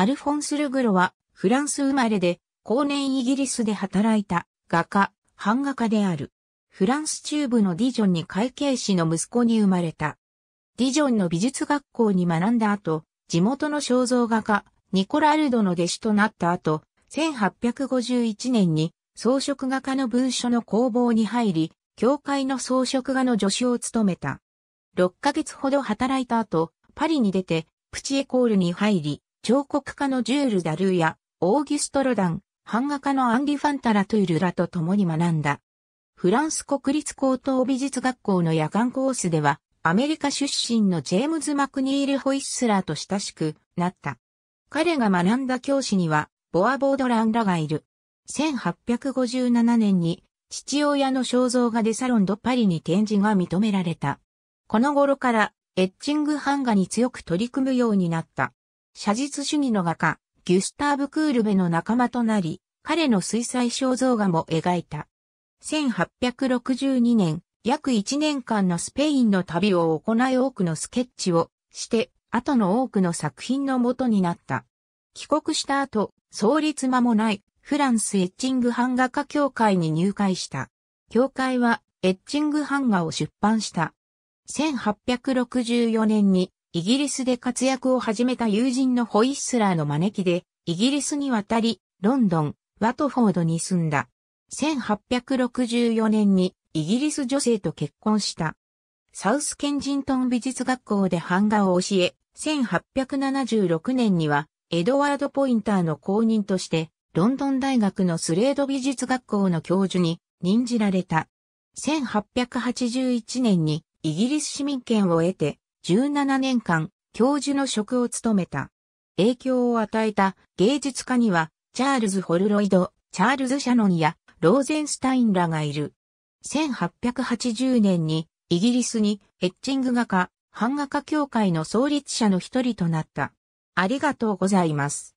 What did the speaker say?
アルフォンス・ルグロは、フランス生まれで、後年イギリスで働いた、画家、版画家である。フランス中部のディジョンに会計士の息子に生まれた。ディジョンの美術学校に学んだ後、地元の肖像画家、ニコラ・ルドの弟子となった後、1851年に装飾画家の文書の工房に入り、教会の装飾画の助手を務めた。6ヶ月ほど働いた後、パリに出て、プチエコールに入り、彫刻家のジュール・ダルーや、オーギュスト・ロダン、版画家のアンリ・ファンタラ・トゥールらと共に学んだ。フランス国立高等美術学校の夜間コースでは、アメリカ出身のジェームズ・マクニール・ホイッスラーと親しくなった。彼が学んだ教師には、ボア・ボードランらがいる。1857年に、父親の肖像画でサロンドパリに展示が認められた。この頃から、エッチング版画に強く取り組むようになった。写実主義の画家、ギュスターブ・クールベの仲間となり、彼の水彩肖像画も描いた。1862年、約1年間のスペインの旅を行い多くのスケッチをして、後の多くの作品の元になった。帰国した後、創立間もないフランスエッチング版画家協会に入会した。協会はエッチング版画を出版した。1864年にイギリスで活躍を始めた友人のホイッスラーの招きで、イギリスに渡り、ロンドン、ワトフォードに住んだ。1864年にイギリス女性と結婚した。サウスケンジントン美術学校で版画を教え、1876年にはエドワード・ポインターの公認として、ロンドン大学のスレード美術学校の教授に任じられた。1881年にイギリス市民権を得て、17年間、教授の職を務めた。影響を与えた芸術家には、チャールズ・ホルロイド、チャールズ・シャノンや、ローゼンスタインらがいる。1880年に、イギリスに、エッチング画家、版画家協会の創立者の一人となった。ありがとうございます。